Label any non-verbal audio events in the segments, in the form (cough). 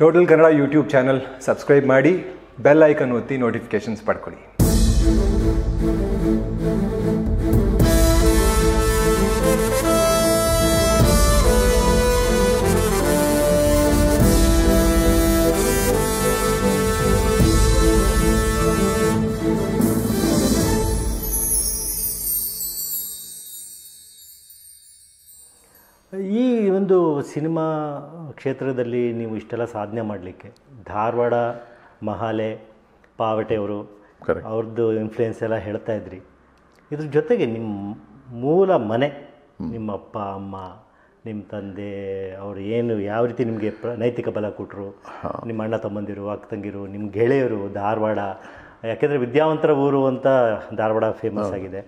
total Kannada YouTube channel subscribe ಮಾಡಿ bell icon ಒತ್ತಿ notifications ಪಡ್ಕೊಳ್ಳಿ ಈ ಒಂದು ಸಿನಿಮಾ ಕ್ಷೇತ್ರದಲ್ಲಿ ನೀವು ಇಷ್ಟೆಲ್ಲ ಸಾಧನೆ ಮಾಡಲಿಕ್ಕೆ ಧಾರವಾಡ ಮಹಾಲೆ ಪಾವಟೆಯವರು ಅವ್ರದ್ದು ಇನ್ಫ್ಲುಯೆನ್ಸ್ ಎಲ್ಲ ಹೇಳ್ತಾ ಇದ್ರಿ ಇದ್ರ ಜೊತೆಗೆ ನಿಮ್ಮ ಮೂಲ ಮನೆ ನಿಮ್ಮ ಅಪ್ಪ ಅಮ್ಮ ನಿಮ್ಮ ತಂದೆ ಅವರು ಏನು ಯಾವ ರೀತಿ ನಿಮಗೆ ಪ್ರ ನೈತಿಕ ಬಲ ಕೊಟ್ಟರು ನಿಮ್ಮ ಅಣ್ಣ ತಮ್ಮಂದಿರು ಅಕ್ಕ ತಂಗಿರು ನಿಮ್ಮ ಗೆಳೆಯರು ಧಾರವಾಡ ಯಾಕೆಂದರೆ ವಿದ್ಯಾವಂತರ ಊರು ಅಂತ ಧಾರವಾಡ ಫೇಮಸ್ ಆಗಿದೆ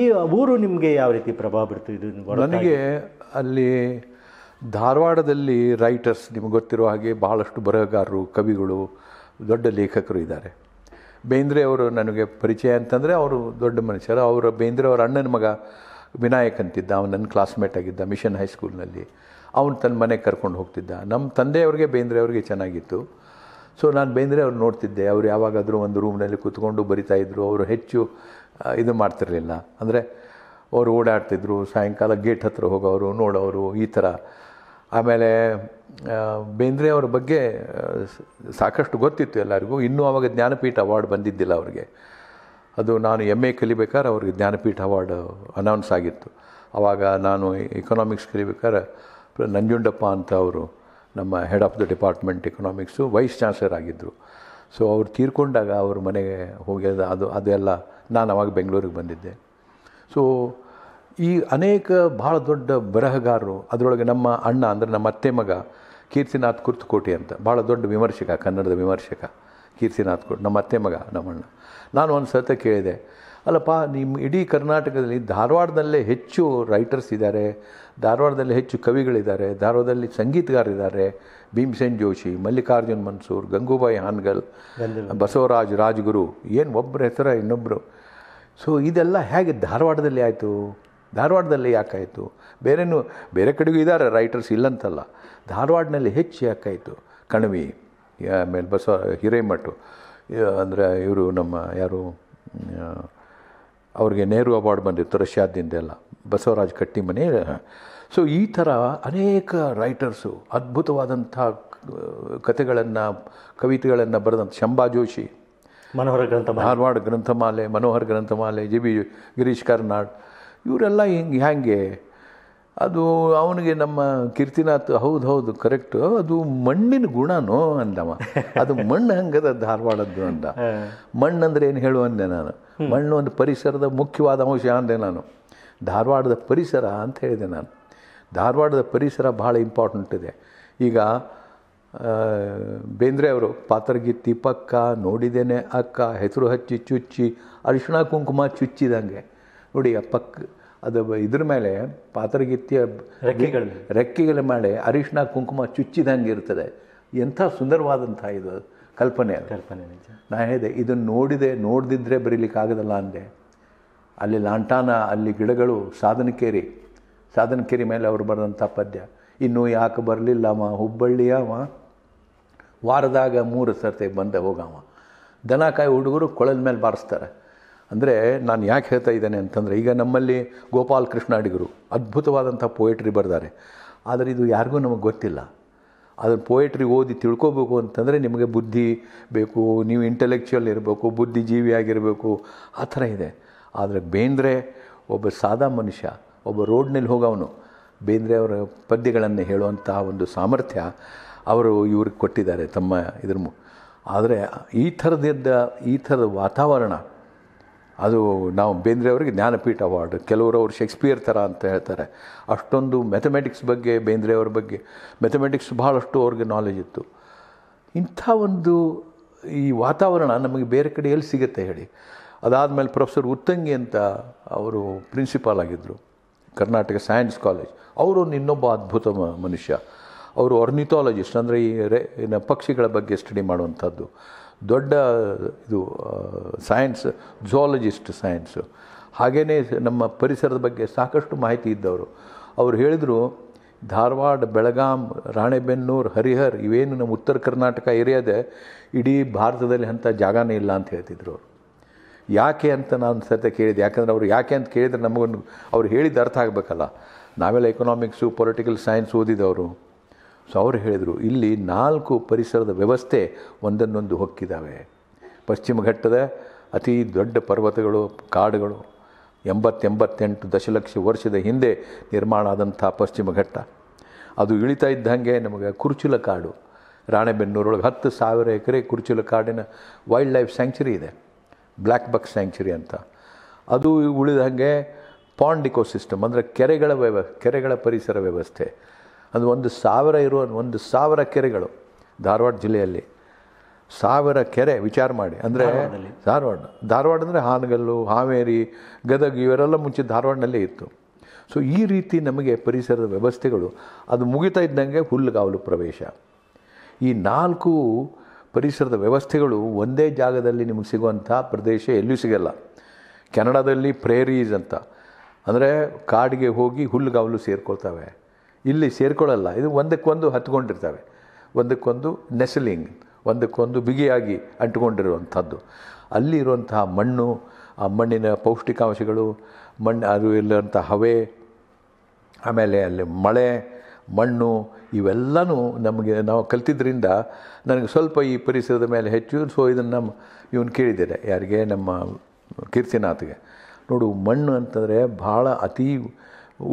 ಈ ಊರು ನಿಮಗೆ ಯಾವ ರೀತಿ ಪ್ರಭಾವ ಬಿಡ್ತು ಇದು ನನಗೆ ಅಲ್ಲಿ ಧಾರವಾಡದಲ್ಲಿ ರೈಟರ್ಸ್ ನಿಮಗೆ ಗೊತ್ತಿರೋ ಹಾಗೆ ಬಹಳಷ್ಟು ಬರಹಗಾರರು ಕವಿಗಳು ದೊಡ್ಡ ಲೇಖಕರು ಇದ್ದಾರೆ ಬೇಂದ್ರೆ ಅವರು ನನಗೆ ಪರಿಚಯ ಅಂತಂದರೆ ಅವರು ದೊಡ್ಡ ಮನುಷ್ಯರು ಅವರ ಬೇಂದ್ರೆ ಅವರ ಅಣ್ಣನ ಮಗ ವಿನಾಯಕ್ ಅಂತಿದ್ದ ಅವನು ನನ್ನ ಕ್ಲಾಸ್ಮೇಟ್ ಆಗಿದ್ದ ಮಿಷನ್ ಹೈಸ್ಕೂಲ್ನಲ್ಲಿ ಅವನು ತನ್ನ ಮನೆಗೆ ಕರ್ಕೊಂಡು ಹೋಗ್ತಿದ್ದ ನಮ್ಮ ತಂದೆಯವ್ರಿಗೆ ಬೇಂದ್ರೆ ಅವ್ರಿಗೆ ಚೆನ್ನಾಗಿತ್ತು ಸೊ ನಾನು ಬೇಂದ್ರೆ ಅವ್ರು ನೋಡ್ತಿದ್ದೆ ಅವರು ಯಾವಾಗಾದರೂ ಒಂದು ರೂಮ್ನಲ್ಲಿ ಕೂತ್ಕೊಂಡು ಬರಿತಾಯಿದ್ರು ಅವರು ಹೆಚ್ಚು ಇದು ಮಾಡ್ತಿರಲಿಲ್ಲ ಅಂದರೆ ಅವರು ಓಡಾಡ್ತಿದ್ರು ಸಾಯಂಕಾಲ ಗೇಟ್ ಹತ್ರ ಹೋಗೋರು ನೋಡೋರು ಈ ಥರ ಆಮೇಲೆ ಬೇಂದ್ರೆ ಅವರ ಬಗ್ಗೆ ಸಾಕಷ್ಟು ಗೊತ್ತಿತ್ತು ಎಲ್ಲರಿಗೂ ಇನ್ನೂ ಅವಾಗ ಜ್ಞಾನಪೀಠ ಅವಾರ್ಡ್ ಬಂದಿದ್ದಿಲ್ಲ ಅವ್ರಿಗೆ ಅದು ನಾನು ಎಮ್ ಎ ಕಲಿಬೇಕಾದ್ರೆ ಅವ್ರಿಗೆ ಜ್ಞಾನಪೀಠ ಅವಾರ್ಡ್ ಅನೌನ್ಸ್ ಆಗಿತ್ತು ಆವಾಗ ನಾನು ಎಕನಾಮಿಕ್ಸ್ ಕಲಿಬೇಕಾದ್ರೆ ನಂಜುಂಡಪ್ಪ ಅಂತ ಅವರು ನಮ್ಮ head of the department economics vice chancellor ಆಗಿದ್ದರು ಸೊ ಅವ್ರು ತೀರ್ಕೊಂಡಾಗ ಅವ್ರ ಮನೆಗೆ ಹೋಗಿ ಅದು ಅದೆಲ್ಲ ನಾನು ಅವಾಗ ಬೆಂಗಳೂರಿಗೆ ಬಂದಿದ್ದೆ ಸೊ ಈ ಅನೇಕ ಭಾಳ ದೊಡ್ಡ ಬರಹಗಾರರು ಅದರೊಳಗೆ ನಮ್ಮ ಅಣ್ಣ ಅಂದರೆ ನಮ್ಮ ಅತ್ತೆ ಮಗ ಕೀರ್ತಿನಾಥ್ ಕುರ್ತಕೋಟಿ ಅಂತ ಭಾಳ ದೊಡ್ಡ ವಿಮರ್ಶಕ ಕನ್ನಡದ ವಿಮರ್ಶಕ ಕೀರ್ತಿನಾಥ್ ಕೋಟಿ ನಮ್ಮ ಅತ್ತೆ ಮಗ ನಮ್ಮಣ್ಣ ನಾನು ಒಂದು ಸತ ಕೇಳಿದೆ ಅಲ್ಲಪ್ಪ ನಿಮ್ಮ ಇಡೀ ಕರ್ನಾಟಕದಲ್ಲಿ ಧಾರವಾಡದಲ್ಲೇ ಹೆಚ್ಚು ರೈಟರ್ಸ್ ಇದ್ದಾರೆ ಧಾರವಾಡದಲ್ಲಿ ಹೆಚ್ಚು ಕವಿಗಳಿದ್ದಾರೆ ಧಾರವಾಡದಲ್ಲಿ ಸಂಗೀತಗಾರರಿದ್ದಾರೆ ಭೀಮಸೇನ್ ಜೋಶಿ ಮಲ್ಲಿಕಾರ್ಜುನ್ ಮನ್ಸೂರ್ ಗಂಗೂಬಾಯಿ ಹಾನ್ಗಲ್ ಬಸವರಾಜ್ ರಾಜ್ಗುರು ಏನು ಒಬ್ಬರ ಹೆಸರ ಇನ್ನೊಬ್ಬರು ಸೊ ಇದೆಲ್ಲ ಹೇಗೆ ಧಾರವಾಡದಲ್ಲಿ ಆಯಿತು ಧಾರವಾಡದಲ್ಲಿ ಯಾಕಾಯಿತು ಬೇರೆನೂ ಬೇರೆ ಕಡೆಗೂ ಇದ್ದಾರೆ ರೈಟರ್ಸ್ ಇಲ್ಲಂತಲ್ಲ ಧಾರವಾಡನಲ್ಲಿ ಹೆಚ್ಚು ಯಾಕಾಯಿತು ಕಣವಿ ಆಮೇಲೆ ಬಸವ ಹಿರೇಮಠ ಅಂದರೆ ಇವರು ನಮ್ಮ ಯಾರು ಅವ್ರಿಗೆ ನೆಹರು ಅವಾರ್ಡ್ ಬಂದಿತ್ತು ಎಲ್ಲ ಬಸವರಾಜ್ ಕಟ್ಟಿಮನೆ ಸೊ ಈ ಥರ ಅನೇಕ ರೈಟರ್ಸು ಅದ್ಭುತವಾದಂಥ ಕಥೆಗಳನ್ನು ಕವಿತೆಗಳನ್ನು ಬರೆದಂಥ ಶಂಭಾ ಜೋಶಿ ಮನೋಹರ ಗ್ರಂಥ ಧಾರವಾಡ ಗ್ರಂಥಮಾಲೆ ಮನೋಹರ ಗ್ರಂಥಮಾಲೆ ಜಿ ಬಿ ಗಿರೀಶ್ ಕರ್ನಾಡ್ ಇವರೆಲ್ಲ ಹಿಂಗೆ ಹ್ಯಾಂಗೆ ಅದು ಅವನಿಗೆ ನಮ್ಮ ಕೀರ್ತಿನಾಥ್ ಹೌದು ಹೌದು ಕರೆಕ್ಟು ಅದು ಮಣ್ಣಿನ ಗುಣನೋ ಅಂದವ ಅದು ಮಣ್ಣು ಹಂಗದ ಧಾರವಾಡದ್ದು ಅಂದ ಮಣ್ಣಂದ್ರೆ ಏನು ಹೇಳು ಅಂದೆ ನಾನು ಮಣ್ಣು ಒಂದು ಪರಿಸರದ ಮುಖ್ಯವಾದ ಅಂಶ ಅಂದೆ ನಾನು ಧಾರವಾಡದ ಪರಿಸರ ಅಂತ ಹೇಳಿದೆ ನಾನು ಧಾರವಾಡದ ಪರಿಸರ ಭಾಳ ಇಂಪಾರ್ಟೆಂಟ್ ಇದೆ ಈಗ ಬೇಂದ್ರೆ ಅವರು ಪಾತ್ರಗಿತ್ತಿ ಪಕ್ಕ ನೋಡಿದ್ದೇನೆ ಅಕ್ಕ ಹೆಸರು ಹಚ್ಚಿ ಚುಚ್ಚಿ ಅರಿಶಿಣ ಕುಂಕುಮ ಚುಚ್ಚಿದಂಗೆ ನೋಡಿ ಆ ಪಕ್ ಅದು ಇದ್ರ ಮೇಲೆ ಪಾತ್ರಗಿತ್ಯ ರೆಕ್ಕೆಗಳ ರೆಕ್ಕೆಗಳ ಮೇಲೆ ಅರಿಶಿನ ಕುಂಕುಮ ಚುಚ್ಚಿದಂಗೆ ಇರ್ತದೆ ಎಂಥ ಸುಂದರವಾದಂಥ ಇದು ಕಲ್ಪನೆ ಕಲ್ಪನೆ ನಿಜ ನಾನು ಹೇಳಿದೆ ಇದನ್ನು ನೋಡಿದೆ ಬರೀಲಿಕ್ಕೆ ಆಗೋದಲ್ಲ ಅಂದೆ ಅಲ್ಲಿ ಲಾಂಟಾನ ಅಲ್ಲಿ ಗಿಡಗಳು ಸಾಧನಕೇರಿ ಸಾಧನಕೇರಿ ಮೇಲೆ ಅವರು ಬರೆದಂಥ ಪದ್ಯ ಇನ್ನೂ ಯಾಕೆ ಬರಲಿಲ್ಲ ಅವ ಹುಬ್ಬಳ್ಳಿಯವ ವಾರದಾಗ ಮೂರು ಸರ್ತೆ ಬಂದೆ ಹೋಗವ ದನಕಾಯಿ ಹುಡುಗರು ಕೊಳದ ಮೇಲೆ ಬಾರಿಸ್ತಾರೆ ಅಂದರೆ ನಾನು ಯಾಕೆ ಹೇಳ್ತಾ ಇದ್ದೇನೆ ಅಂತಂದರೆ ಈಗ ನಮ್ಮಲ್ಲಿ ಗೋಪಾಲ್ ಕೃಷ್ಣ ಅಡಿಗರು ಅದ್ಭುತವಾದಂಥ ಪೋಯೆಟ್ರಿ ಬರೆದಾರೆ ಆದರೆ ಇದು ಯಾರಿಗೂ ನಮಗೆ ಗೊತ್ತಿಲ್ಲ ಅದನ್ನು ಪೋಯೆಟ್ರಿ ಓದಿ ತಿಳ್ಕೋಬೇಕು ಅಂತಂದರೆ ನಿಮಗೆ ಬುದ್ಧಿ ಬೇಕು ನೀವು ಇಂಟೆಲೆಕ್ಚುಯಲ್ ಇರಬೇಕು ಬುದ್ಧಿಜೀವಿಯಾಗಿರಬೇಕು ಆ ಥರ ಇದೆ ಆದರೆ ಬೇಂದ್ರೆ ಒಬ್ಬ ಸಾದಾ ಮನುಷ್ಯ ಒಬ್ಬ ರೋಡ್ನಲ್ಲಿ ಹೋಗೋವನು ಬೇಂದ್ರೆ ಅವರ ಪದ್ಯಗಳನ್ನು ಹೇಳುವಂತಹ ಒಂದು ಸಾಮರ್ಥ್ಯ ಅವರು ಇವ್ರಿಗೆ ಕೊಟ್ಟಿದ್ದಾರೆ ತಮ್ಮ ಇದ್ರ ಆದರೆ ಈ ಥರದಿದ್ದ ಈ ಥರದ ವಾತಾವರಣ ಅದು ನಾವು ಬೇಂದ್ರೆ ಅವರಿಗೆ ಜ್ಞಾನಪೀಠ ಅವಾರ್ಡ್ ಕೆಲವರು ಅವರು ಶೇಕ್ಸ್ಪಿಯರ್ ಥರ ಅಂತ ಹೇಳ್ತಾರೆ ಅಷ್ಟೊಂದು ಮ್ಯಾಥಮೆಟಿಕ್ಸ್ ಬಗ್ಗೆ ಬೇಂದ್ರೆ ಅವ್ರ ಬಗ್ಗೆ ಮ್ಯಾಥಮೆಟಿಕ್ಸ್ ಭಾಳಷ್ಟು ಅವ್ರಿಗೆ ನಾಲೆಜ್ ಇತ್ತು ಇಂಥ ಒಂದು ಈ ವಾತಾವರಣ ನಮಗೆ ಬೇರೆ ಕಡೆ ಎಲ್ಲಿ ಸಿಗುತ್ತೆ ಹೇಳಿ ಅದಾದಮೇಲೆ ಪ್ರೊಫೆಸರ್ ಉತ್ತಂಗಿ ಅಂತ ಅವರು ಪ್ರಿನ್ಸಿಪಾಲ್ ಆಗಿದ್ದರು ಕರ್ನಾಟಕ ಸೈನ್ಸ್ ಕಾಲೇಜ್ ಅವರೊಂದು ಇನ್ನೊಬ್ಬ ಅದ್ಭುತ ಮನುಷ್ಯ ಅವರು ಅರ್ನಿಥಾಲಜಿಸ್ಟ್ ಅಂದರೆ ಈ ರೇ ಪಕ್ಷಿಗಳ ಬಗ್ಗೆ ಸ್ಟಡಿ ಮಾಡುವಂಥದ್ದು ದೊಡ್ಡ ಇದು ಸೈನ್ಸ್ ಜೋಲಜಿಸ್ಟ್ ಸೈನ್ಸು ಹಾಗೆಯೇ ನಮ್ಮ ಪರಿಸರದ ಬಗ್ಗೆ ಸಾಕಷ್ಟು ಮಾಹಿತಿ ಇದ್ದವರು ಅವರು ಹೇಳಿದರು ಧಾರವಾಡ ಬೆಳಗಾಂ ರಾಣೆಬೆನ್ನೂರು ಹರಿಹರ್ ಇವೇನು ನಮ್ಮ ಉತ್ತರ ಕರ್ನಾಟಕ ಏರಿಯಾದೆ ಇಡೀ ಭಾರತದಲ್ಲಿ ಅಂಥ ಜಾಗನೇ ಇಲ್ಲ ಅಂತ ಹೇಳ್ತಿದ್ರು ಅವರು ಯಾಕೆ ಅಂತ ನಾನು ಸತ್ಯ ಕೇಳಿದೆ ಯಾಕಂದರೆ ಅವರು ಯಾಕೆ ಅಂತ ಕೇಳಿದರೆ ನಮಗೊಂದು ಅವ್ರು ಹೇಳಿದ್ದು ಅರ್ಥ ಆಗಬೇಕಲ್ಲ ನಾವೆಲ್ಲ ಎಕನಾಮಿಕ್ಸು ಪೊಲಿಟಿಕಲ್ ಸೈನ್ಸ್ ಓದಿದವರು ಸೊ ಅವರು ಹೇಳಿದರು ಇಲ್ಲಿ ನಾಲ್ಕು ಪರಿಸರದ ವ್ಯವಸ್ಥೆ ಒಂದನ್ನೊಂದು ಹೊಕ್ಕಿದ್ದಾವೆ ಪಶ್ಚಿಮ ಘಟ್ಟದ ಅತಿ ದೊಡ್ಡ ಪರ್ವತಗಳು ಕಾಡುಗಳು ಎಂಬತ್ತೆಂಬತ್ತೆಂಟು ದಶಲಕ್ಷ ವರ್ಷದ ಹಿಂದೆ ನಿರ್ಮಾಣ ಆದಂಥ ಪಶ್ಚಿಮ ಘಟ್ಟ ಅದು ಇಳಿತಾ ಇದ್ದಂಗೆ ನಮಗೆ ಕುರುಚುಲ ಕಾಡು ರಾಣೆಬೆನ್ನೂರೊಳಗೆ ಹತ್ತು ಸಾವಿರ ಎಕರೆ ಕುರುಚುಲ ಕಾಡಿನ ವೈಲ್ಡ್ ಲೈಫ್ ಸ್ಯಾಂಕ್ಚುರಿ ಇದೆ ಬ್ಲ್ಯಾಕ್ ಬಕ್ ಸ್ಯಾಂಕ್ಚುರಿ ಅಂತ ಅದು ಉಳಿದ ಹಾಗೆ ಪಾಂಡ್ ಇಕೋಸಿಸ್ಟಮ್ ಅಂದರೆ ಕೆರೆಗಳ ವ್ಯವ ಕೆರೆಗಳ ಪರಿಸರ ವ್ಯವಸ್ಥೆ ಅದು ಒಂದು ಸಾವಿರ ಇರುವ ಒಂದು ಸಾವಿರ ಕೆರೆಗಳು ಧಾರವಾಡ ಜಿಲ್ಲೆಯಲ್ಲಿ ಸಾವಿರ ಕೆರೆ ವಿಚಾರ ಮಾಡಿ ಅಂದರೆ ಧಾರವಾಡ ಧಾರವಾಡ ಅಂದರೆ ಹಾನಗಲ್ಲು ಹಾವೇರಿ ಗದಗ ಇವರೆಲ್ಲ ಮುಂಚೆ ಧಾರವಾಡನಲ್ಲೇ ಇತ್ತು ಸೊ ಈ ರೀತಿ ನಮಗೆ ಪರಿಸರದ ವ್ಯವಸ್ಥೆಗಳು ಅದು ಮುಗಿತಾ ಇದ್ದಂಗೆ ಹುಲ್ಲುಗಾವಲು ಪ್ರವೇಶ ಈ ನಾಲ್ಕು ಪರಿಸರದ ವ್ಯವಸ್ಥೆಗಳು ಒಂದೇ ಜಾಗದಲ್ಲಿ ನಿಮಗೆ ಸಿಗುವಂಥ ಪ್ರದೇಶ ಎಲ್ಲೂ ಸಿಗಲ್ಲ ಕೆನಡಾದಲ್ಲಿ ಪ್ರೇರೀಸ್ ಅಂತ ಅಂದರೆ ಕಾಡಿಗೆ ಹೋಗಿ ಹುಲ್ಲುಗಾವಲು ಸೇರ್ಕೊಳ್ತವೆ ಇಲ್ಲಿ ಸೇರಿಕೊಳ್ಳಲ್ಲ ಇದು ಒಂದಕ್ಕೊಂದು ಹತ್ಕೊಂಡಿರ್ತವೆ ಒಂದಕ್ಕೊಂದು ನೆಸಲಿಂಗ್ ಒಂದಕ್ಕೊಂದು ಬಿಗಿಯಾಗಿ ಅಂಟಿಕೊಂಡಿರುವಂಥದ್ದು ಅಲ್ಲಿರುವಂತಹ ಮಣ್ಣು ಆ ಮಣ್ಣಿನ ಪೌಷ್ಟಿಕಾಂಶಗಳು ಮಣ್ಣು ಅದು ಇಲ್ಲಿರುವಂಥ ಹವೆ ಆಮೇಲೆ ಅಲ್ಲಿ ಮಳೆ ಮಣ್ಣು ಇವೆಲ್ಲವೂ ನಮಗೆ ನಾವು ಕಲ್ತಿದ್ದರಿಂದ ನನಗೆ ಸ್ವಲ್ಪ ಈ ಪರಿಸರದ ಮೇಲೆ ಹೆಚ್ಚು ಸೊ ಇದನ್ನು ನಮ್ಮ ಇವನು ಕೇಳಿದ್ದೇನೆ ಯಾರಿಗೆ ನಮ್ಮ ಕೀರ್ತಿನಾಥ್ಗೆ ನೋಡು ಮಣ್ಣು ಅಂತಂದರೆ ಭಾಳ ಅತೀ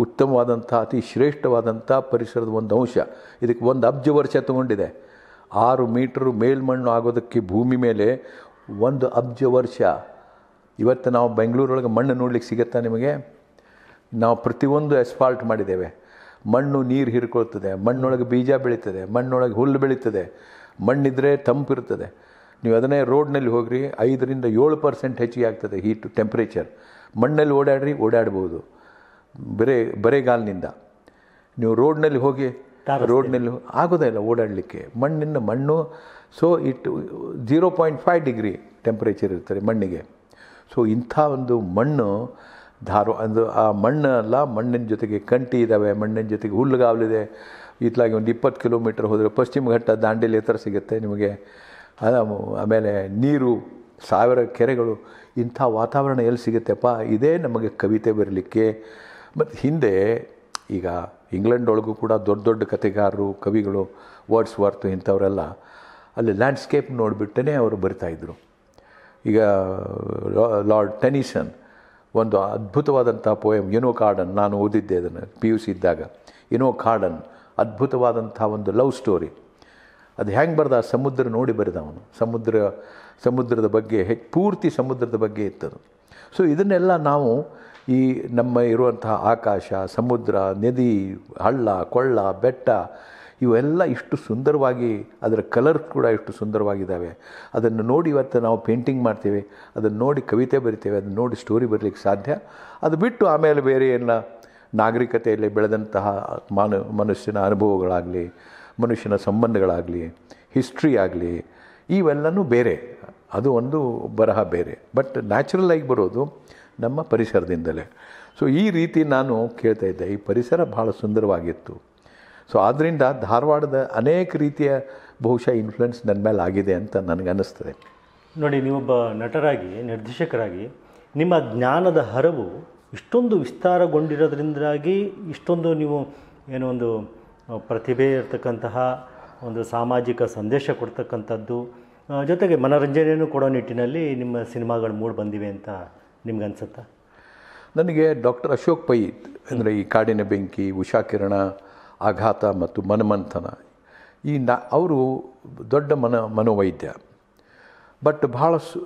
ಉತ್ತಮವಾದಂಥ ಅತಿ ಶ್ರೇಷ್ಠವಾದಂಥ ಪರಿಸರದ ಒಂದು ಅಂಶ ಇದಕ್ಕೆ ಒಂದು ಅಬ್ಜ ವರ್ಷ ತಗೊಂಡಿದೆ ಆರು ಮೀಟ್ರು ಮೇಲ್ಮಣ್ಣು ಆಗೋದಕ್ಕೆ ಭೂಮಿ ಮೇಲೆ ಒಂದು ಅಬ್ಜ ವರ್ಷ ಇವತ್ತು ನಾವು ಬೆಂಗಳೂರೊಳಗೆ ಮಣ್ಣು ನೋಡ್ಲಿಕ್ಕೆ ಸಿಗುತ್ತಾ ನಿಮಗೆ ನಾವು ಪ್ರತಿಯೊಂದು ಎಸ್ಪಾಲ್ಟ್ ಮಾಡಿದ್ದೇವೆ ಮಣ್ಣು ನೀರು ಹೀರ್ಕೊಳ್ತದೆ ಮಣ್ಣೊಳಗೆ ಬೀಜ ಬೆಳೀತದೆ ಮಣ್ಣೊಳಗೆ ಹುಲ್ಲು ಬೆಳೀತದೆ ಮಣ್ಣಿದ್ರೆ ತಂಪಿರ್ತದೆ ನೀವು ಅದನ್ನೇ ರೋಡ್ನಲ್ಲಿ ಹೋಗ್ರಿ ಐದರಿಂದ ಏಳು ಪರ್ಸೆಂಟ್ ಹೆಚ್ಚಿಗೆ ಆಗ್ತದೆ ಹೀಟು ಟೆಂಪ್ರೇಚರ್ ಮಣ್ಣಲ್ಲಿ ಓಡಾಡ್ರಿ ಓಡಾಡ್ಬೋದು ಬರೇ ಬರೇಗಾಲಿನಿಂದ ನೀವು ರೋಡ್ನಲ್ಲಿ ಹೋಗಿ ರೋಡ್ನಲ್ಲಿ ಆಗೋದೇ ಇಲ್ಲ ಓಡಾಡಲಿಕ್ಕೆ ಮಣ್ಣಿನ ಮಣ್ಣು so it zero point five degree temperature ಇರ್ತದೆ ಮಣ್ಣಿಗೆ ಸೊ ಇಂಥ ಒಂದು ಮಣ್ಣು ಧಾರು ಅಂದು ಆ ಮಣ್ಣಲ್ಲ ಮಣ್ಣಿನ ಜೊತೆಗೆ ಕಂಟಿ ಇದ್ದಾವೆ ಮಣ್ಣಿನ ಜೊತೆಗೆ ಹುಲ್ಲುಗಾವಲಿದೆ ಇತ್ಲಾಗಿ ಒಂದು ಇಪ್ಪತ್ತು ಕಿಲೋಮೀಟ್ರ್ ಹೋದರೆ ಪಶ್ಚಿಮ ಘಟ್ಟ ದಾಂಡೇಲಿ ಹತ್ರ ಸಿಗುತ್ತೆ ನಿಮಗೆ ಆಮೇಲೆ ನೀರು ಸಾವಿರ ಕೆರೆಗಳು ಇಂಥ ವಾತಾವರಣ ಎಲ್ಲಿ ಸಿಗುತ್ತೆಪ್ಪ ಇದೇ ನಮಗೆ ಕವಿತೆ ಬರಲಿಕ್ಕೆ ಮತ್ತು ಹಿಂದೆ ಈಗ ಇಂಗ್ಲೆಂಡ್ ಒಳಗೂ ಕೂಡ ದೊಡ್ಡ ದೊಡ್ಡ ಕಥೆಗಾರರು ಕವಿಗಳು ವರ್ಡ್ಸ್ ವರ್ತು ಇಂಥವರೆಲ್ಲ ಅಲ್ಲಿ ಲ್ಯಾಂಡ್ಸ್ಕೇಪ್ ನೋಡಿಬಿಟ್ಟೇ ಅವರು ಬರಿತಾಯಿದ್ರು ಈಗ ಲಾರ್ಡ್ ಟೆನಿಸನ್ ಒಂದು ಅದ್ಭುತವಾದಂಥ ಪೋಯಮ್ ಯುನೋ ಕಾರ್ಡನ್ ನಾನು ಓದಿದ್ದೆ ಅದನ್ನು ಪಿ ಯು ಸಿ ಇದ್ದಾಗ ಯುನೋ ಕಾರ್ಡನ್ ಅದ್ಭುತವಾದಂಥ ಒಂದು ಲವ್ ಸ್ಟೋರಿ ಅದು ಹೆಂಗೆ ಬರೆದ ಸಮುದ್ರ ನೋಡಿ ಬರೆದವನು ಸಮುದ್ರ ಸಮುದ್ರದ ಬಗ್ಗೆ ಹೆಚ್ಚು ಪೂರ್ತಿ ಸಮುದ್ರದ ಬಗ್ಗೆ ಇತ್ತದು ಸೊ ಇದನ್ನೆಲ್ಲ ನಾವು ಈ ನಮ್ಮ ಇರುವಂತಹ ಆಕಾಶ ಸಮುದ್ರ ನದಿ ಹಳ್ಳ ಕೊಳ್ಳ ಬೆಟ್ಟ ಇವೆಲ್ಲ ಇಷ್ಟು ಸುಂದರವಾಗಿ ಅದರ ಕಲರ್ ಕೂಡ ಇಷ್ಟು ಸುಂದರವಾಗಿದ್ದಾವೆ ಅದನ್ನು ನೋಡಿ ಇವತ್ತು ನಾವು ಪೇಂಟಿಂಗ್ ಮಾಡ್ತೀವಿ ಅದನ್ನು ನೋಡಿ ಕವಿತೆ ಬರಿತೇವೆ ಅದನ್ನು ನೋಡಿ ಸ್ಟೋರಿ ಬರಲಿಕ್ಕೆ ಸಾಧ್ಯ ಅದು ಬಿಟ್ಟು ಆಮೇಲೆ ಬೇರೆ ಎಲ್ಲ ನಾಗರಿಕತೆಯಲ್ಲಿ ಬೆಳೆದಂತಹ ಮಾನ ಮನುಷ್ಯನ ಅನುಭವಗಳಾಗಲಿ ಮನುಷ್ಯನ ಸಂಬಂಧಗಳಾಗಲಿ ಹಿಸ್ಟ್ರಿ ಆಗಲಿ ಇವೆಲ್ಲವೂ ಬೇರೆ ಅದು ಒಂದು ಬರಹ ಬೇರೆ ಬಟ್ ನ್ಯಾಚುರಲ್ ಆಗಿ ಬರೋದು ನಮ್ಮ ಪರಿಸರದಿಂದಲೇ ಸೊ ಈ ರೀತಿ ನಾನು ಕೇಳ್ತಾ ಇದ್ದೆ ಈ ಪರಿಸರ ಭಾಳ ಸುಂದರವಾಗಿತ್ತು ಸೊ ಆದ್ದರಿಂದ ಧಾರವಾಡದ ಅನೇಕ ರೀತಿಯ ಬಹುಶಃ ಇನ್ಫ್ಲುಯೆನ್ಸ್ ನನ್ನ ಮೇಲೆ ಆಗಿದೆ ಅಂತ ನನಗನ್ನಿಸ್ತದೆ ನೋಡಿ ನೀವೊಬ್ಬ ನಟರಾಗಿ ನಿರ್ದೇಶಕರಾಗಿ ನಿಮ್ಮ ಜ್ಞಾನದ ಹರವು ಇಷ್ಟೊಂದು ವಿಸ್ತಾರಗೊಂಡಿರೋದ್ರಿಂದಾಗಿ ಇಷ್ಟೊಂದು ನೀವು ಏನೋ ಒಂದು ಪ್ರತಿಭೆ ಇರತಕ್ಕಂತಹ ಒಂದು ಸಾಮಾಜಿಕ ಸಂದೇಶ ಕೊಡ್ತಕ್ಕಂಥದ್ದು ಜೊತೆಗೆ ಮನೋರಂಜನೆಯನ್ನು ಕೊಡೋ ನಿಟ್ಟಿನಲ್ಲಿ ನಿಮ್ಮ ಸಿನಿಮಾಗಳು ಮೂಡಿ ಬಂದಿವೆ ಅಂತ ನಿಮ್ಗೆ ಅನಿಸುತ್ತಾ ನನಗೆ ಡಾಕ್ಟರ್ ಅಶೋಕ್ ಪೈ ಅಂದರೆ ಈ ಕಾಡಿನ ಬೆಂಕಿ ಉಷಾ ಕಿರಣ ಆಘಾತ ಮತ್ತು ಮನಮಂಥನ ಈ ನಾ ಅವರು ದೊಡ್ಡ ಮನ ಮನೋವೈದ್ಯ ಬಟ್ ಭಾಳ ಸು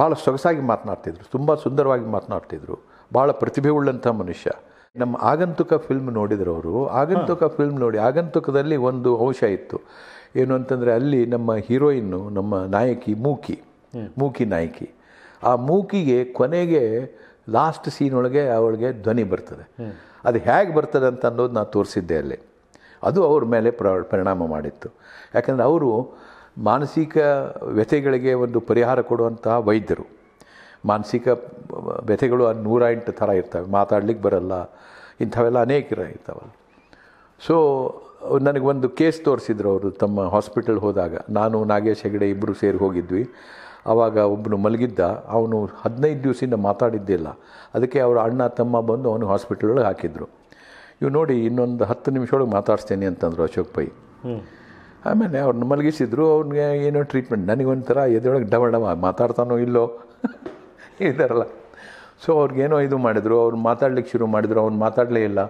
ಭಾಳ ಸೊಗಸಾಗಿ ಮಾತನಾಡ್ತಿದ್ರು ತುಂಬ ಸುಂದರವಾಗಿ ಮಾತನಾಡ್ತಿದ್ರು ಭಾಳ ಪ್ರತಿಭೆ ಉಳ್ಳಂಥ ಮನುಷ್ಯ ನಮ್ಮ ಆಗಂತುಕ ಫಿಲ್ಮ್ ನೋಡಿದ್ರು ಅವರು ಆಗಂತುಕ ಫಿಲ್ಮ್ ನೋಡಿ ಆಗಂತುಕದಲ್ಲಿ ಒಂದು ಅಂಶ ಇತ್ತು ಏನು ಅಂತಂದರೆ ಅಲ್ಲಿ ನಮ್ಮ ಹೀರೋಯಿನ್ನು ನಮ್ಮ ನಾಯಕಿ ಮೂಕಿ ಮೂಕಿ ನಾಯಕಿ ಆ ಮೂಕಿಗೆ ಕೊನೆಗೆ ಲಾಸ್ಟ್ ಸೀನ್ ಒಳಗೆ ಅವಳಿಗೆ ಧ್ವನಿ ಬರ್ತದೆ ಅದು ಹೇಗೆ ಬರ್ತದೆ ಅಂತ ಅನ್ನೋದು ನಾನು ತೋರಿಸಿದ್ದೆ ಅಲ್ಲಿ ಅದು ಅವ್ರ ಮೇಲೆ ಪ್ರ ಪರಿಣಾಮ ಮಾಡಿತ್ತು ಯಾಕಂದರೆ ಅವರು ಮಾನಸಿಕ ವ್ಯಥೆಗಳಿಗೆ ಒಂದು ಪರಿಹಾರ ಕೊಡುವಂತಹ ವೈದ್ಯರು ಮಾನಸಿಕ ವ್ಯಥೆಗಳು ನೂರ ಎಂಟು ಥರ ಇರ್ತವೆ ಮಾತಾಡ್ಲಿಕ್ಕೆ ಬರಲ್ಲ ಇಂಥವೆಲ್ಲ ಅನೇಕ ಇರ್ತಾವಲ್ಲ ಸೊ ನನಗೆ ಒಂದು ಕೇಸ್ ತೋರಿಸಿದ್ರು ಅವರು ತಮ್ಮ ಹಾಸ್ಪಿಟಲ್ ಹೋದಾಗ ನಾನು ನಾಗೇಶ್ ಹೆಗಡೆ ಇಬ್ಬರು ಸೇರಿ ಹೋಗಿದ್ವಿ ಆವಾಗ ಒಬ್ಬನು ಮಲಗಿದ್ದ ಅವನು ಹದಿನೈದು ದಿವಸದಿಂದ ಮಾತಾಡಿದ್ದಿಲ್ಲ ಅದಕ್ಕೆ ಅವರ ಅಣ್ಣ ತಮ್ಮ ಬಂದು ಅವನು ಹಾಸ್ಪಿಟ್ಲೊಳಗೆ ಹಾಕಿದ್ರು ಇವು ನೋಡಿ ಇನ್ನೊಂದು ಹತ್ತು ನಿಮಿಷ ಒಳಗೆ ಮಾತಾಡ್ಸ್ತೇನೆ ಅಂತಂದರು ಅಶೋಕ್ ಪೈ ಆಮೇಲೆ ಅವ್ರನ್ನ ಮಲಗಿಸಿದ್ರು ಅವ್ನಿಗೆ ಏನೋ ಟ್ರೀಟ್ಮೆಂಟ್ ನನಗೊಂಥರ ಎದೆಯೊಳಗೆ ಡವ ಡವ ಮಾತಾಡ್ತಾನೋ ಇಲ್ಲೋ ಇದಾರಲ್ಲ (laughs) ಸೊ ಅವ್ರಿಗೇನೋ ಇದು ಮಾಡಿದರು ಅವ್ರು ಮಾತಾಡ್ಲಿಕ್ಕೆ ಶುರು ಮಾಡಿದ್ರು ಅವ್ನು ಮಾತಾಡಲೇ ಇಲ್ಲ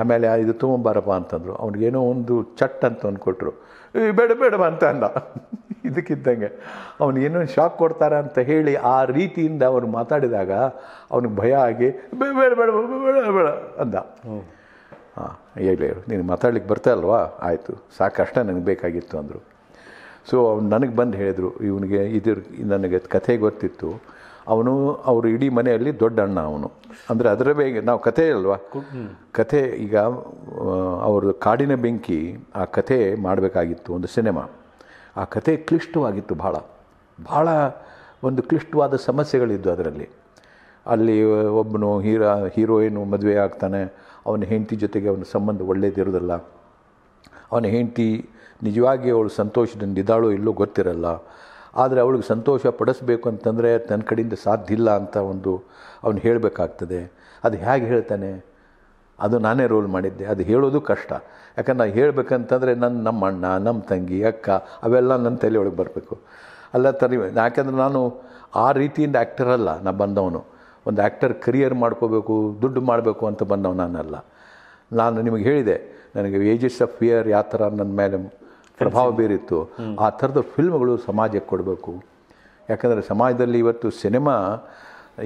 ಆಮೇಲೆ ಇದು ತೊಗೊಂಬಾರಪ್ಪ ಅಂತಂದರು ಅವ್ನಿಗೇನೋ ಒಂದು ಚಟ್ ಅಂತ ಒಂದು ಕೊಟ್ಟರು ಬೇಡ ಬೇಡ ಅಂತ ಅಂದ ಇದಕ್ಕಿದ್ದಂಗೆ ಅವನು ಏನೋ ಶಾಕ್ ಕೊಡ್ತಾರ ಅಂತ ಹೇಳಿ ಆ ರೀತಿಯಿಂದ ಅವನು ಮಾತಾಡಿದಾಗ ಅವನಿಗೆ ಭಯ ಆಗಿ ಬೇಡ ಬೇಡ ಬೇಡ ಬೇಡ ಬೇಡ ಅಂದ ಹಾಂ ಹೇಳಿ ನೀನು ಮಾತಾಡ್ಲಿಕ್ಕೆ ಬರ್ತಾ ಅಲ್ವಾ ಆಯಿತು ಸಾಕಷ್ಟ ನನಗೆ ಬೇಕಾಗಿತ್ತು ಅಂದರು ಸೊ ಅವ್ನು ನನಗೆ ಬಂದು ಹೇಳಿದರು ಇವನಿಗೆ ಇದ್ರ ನನಗೆ ಕಥೆ ಗೊತ್ತಿತ್ತು ಅವನು ಅವರು ಇಡೀ ಮನೆಯಲ್ಲಿ ದೊಡ್ಡ ಅಣ್ಣ ಅವನು ಅಂದರೆ ಅದರ ಬೇಗ ನಾವು ಕಥೆ ಅಲ್ವಾ ಕಥೆ ಈಗ ಅವ್ರದ್ದು ಕಾಡಿನ ಬೆಂಕಿ ಆ ಕಥೆ ಮಾಡಬೇಕಾಗಿತ್ತು ಒಂದು ಸಿನಿಮಾ ಆ ಕಥೆ ಕ್ಲಿಷ್ಟವಾಗಿತ್ತು ಭಾಳ ಭಾಳ ಒಂದು ಕ್ಲಿಷ್ಟವಾದ ಸಮಸ್ಯೆಗಳಿದ್ದು ಅದರಲ್ಲಿ ಅಲ್ಲಿ ಒಬ್ಬನು ಹೀರೋ ಹೀರೋಯಿನು ಮದುವೆ ಆಗ್ತಾನೆ ಅವನ ಹೆಂಡತಿ ಜೊತೆಗೆ ಅವನ ಸಂಬಂಧ ಒಳ್ಳೇದಿರೋದಿಲ್ಲ ಅವನ ಹೆಂಡತಿ ನಿಜವಾಗಿ ಅವಳು ಸಂತೋಷದಿಂದ ಇದ್ದಾಳೋ ಇಲ್ಲೋ ಗೊತ್ತಿರಲ್ಲ ಆದರೆ ಅವಳಿಗೆ ಸಂತೋಷ ಪಡಿಸ್ಬೇಕು ಅಂತಂದರೆ ನನ್ನ ಕಡೆಯಿಂದ ಸಾಧ್ಯ ಇಲ್ಲ ಅಂತ ಒಂದು ಅವನು ಹೇಳಬೇಕಾಗ್ತದೆ ಅದು ಹೇಗೆ ಹೇಳ್ತಾನೆ ಅದು ನಾನೇ ರೋಲ್ ಮಾಡಿದ್ದೆ ಅದು ಹೇಳೋದು ಕಷ್ಟ ಯಾಕಂದ್ರೆ ನಾನು ಹೇಳಬೇಕಂತಂದರೆ ನನ್ನ ನಮ್ಮ ಅಣ್ಣ ನಮ್ಮ ತಂಗಿ ಅಕ್ಕ ಅವೆಲ್ಲ ನನ್ನ ತಲೆಯೊಳಗೆ ಬರಬೇಕು ಅಲ್ಲ ತರಿ ಯಾಕೆಂದರೆ ನಾನು ಆ ರೀತಿಯಿಂದ ಆ್ಯಕ್ಟರ್ ಅಲ್ಲ ನಾನು ಬಂದವನು ಒಂದು ಆ್ಯಕ್ಟರ್ ಕರಿಯರ್ ಮಾಡ್ಕೋಬೇಕು ದುಡ್ಡು ಮಾಡಬೇಕು ಅಂತ ಬಂದವನು ನಾನಲ್ಲ ನಾನು ನಿಮಗೆ ಹೇಳಿದೆ ನನಗೆ ಏಜಸ್ ಆಫ್ ಫಿಯರ್ ಯಾವ ಥರ ನನ್ನ ಮೇಲೆ ಪ್ರಭಾವ ಬೀರಿತ್ತು ಆ ಥರದ ಫಿಲ್ಮ್ಗಳು ಸಮಾಜಕ್ಕೆ ಕೊಡಬೇಕು ಯಾಕಂದರೆ ಸಮಾಜದಲ್ಲಿ ಇವತ್ತು ಸಿನಿಮಾ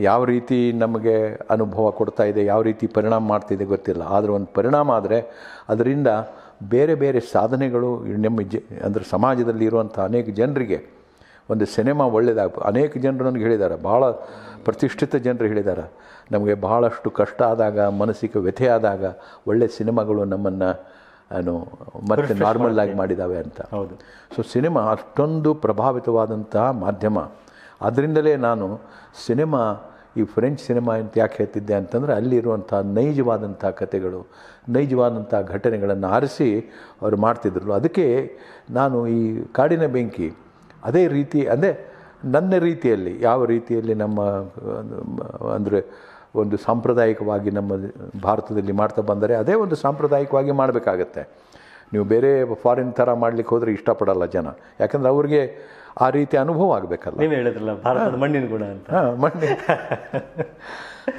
ಯಾವ ರೀತಿ ನಮಗೆ ಅನುಭವ ಕೊಡ್ತಾ ಇದೆ ಯಾವ ರೀತಿ ಪರಿಣಾಮ ಮಾಡ್ತಿದೆ ಗೊತ್ತಿಲ್ಲ ಆದರೆ ಒಂದು ಪರಿಣಾಮ ಆದರೆ ಅದರಿಂದ ಬೇರೆ ಬೇರೆ ಸಾಧನೆಗಳು ನಮ್ಮ ಜ ಅಂದರೆ ಸಮಾಜದಲ್ಲಿ ಇರುವಂಥ ಅನೇಕ ಜನರಿಗೆ ಒಂದು ಸಿನಿಮಾ ಒಳ್ಳೆಯದಾಗ ಅನೇಕ ಜನರು ನನಗೆ ಹೇಳಿದ್ದಾರೆ ಭಾಳ ಪ್ರತಿಷ್ಠಿತ ಜನರು ಹೇಳಿದ್ದಾರೆ ನಮಗೆ ಬಹಳಷ್ಟು ಕಷ್ಟ ಆದಾಗ ಮನಸ್ಸಿಗೆ ವ್ಯಥೆ ಆದಾಗ ಒಳ್ಳೆಯ ಸಿನಿಮಾಗಳು ನಮ್ಮನ್ನು ಏನು ಮತ್ತೆ ನಾರ್ಮಲ್ ಆಗಿ ಮಾಡಿದ್ದಾವೆ ಅಂತ ಹೌದು ಸೊ ಸಿನಿಮಾ ಅಷ್ಟೊಂದು ಪ್ರಭಾವಿತವಾದಂತಹ ಮಾಧ್ಯಮ ಅದರಿಂದಲೇ ನಾನು ಸಿನಿಮಾ ಈ ಫ್ರೆಂಚ್ ಸಿನಿಮಾ ಅಂತ ಯಾಕೆ ಹೇಳ್ತಿದ್ದೆ ಅಂತಂದರೆ ಅಲ್ಲಿರುವಂಥ ನೈಜವಾದಂಥ ಕಥೆಗಳು ನೈಜವಾದಂಥ ಘಟನೆಗಳನ್ನು ಆರಿಸಿ ಅವರು ಮಾಡ್ತಿದ್ರು ಅದಕ್ಕೆ ನಾನು ಈ ಕಾಡಿನ ಬೆಂಕಿ ಅದೇ ರೀತಿ ಅಂದರೆ ನನ್ನ ರೀತಿಯಲ್ಲಿ ಯಾವ ರೀತಿಯಲ್ಲಿ ನಮ್ಮ ಅಂದರೆ ಒಂದು ಸಾಂಪ್ರದಾಯಿಕವಾಗಿ ನಮ್ಮ ಭಾರತದಲ್ಲಿ ಮಾಡ್ತಾ ಬಂದರೆ ಅದೇ ಒಂದು ಸಾಂಪ್ರದಾಯಿಕವಾಗಿ ಮಾಡಬೇಕಾಗತ್ತೆ ನೀವು ಬೇರೆ ಫಾರಿನ್ ಥರ ಮಾಡಲಿಕ್ಕೆ ಹೋದರೆ ಇಷ್ಟಪಡಲ್ಲ ಜನ ಯಾಕಂದರೆ ಅವ್ರಿಗೆ ಆ ರೀತಿ ಅನುಭವ ಆಗಬೇಕಲ್ಲ ನೀವು ಹೇಳಿದ್ರಲ್ಲ ಭಾರತದ ಮಣ್ಣಿನ ಗುಣ ಅಂತ ಹಾಂ ಮಣ್ಣಿನ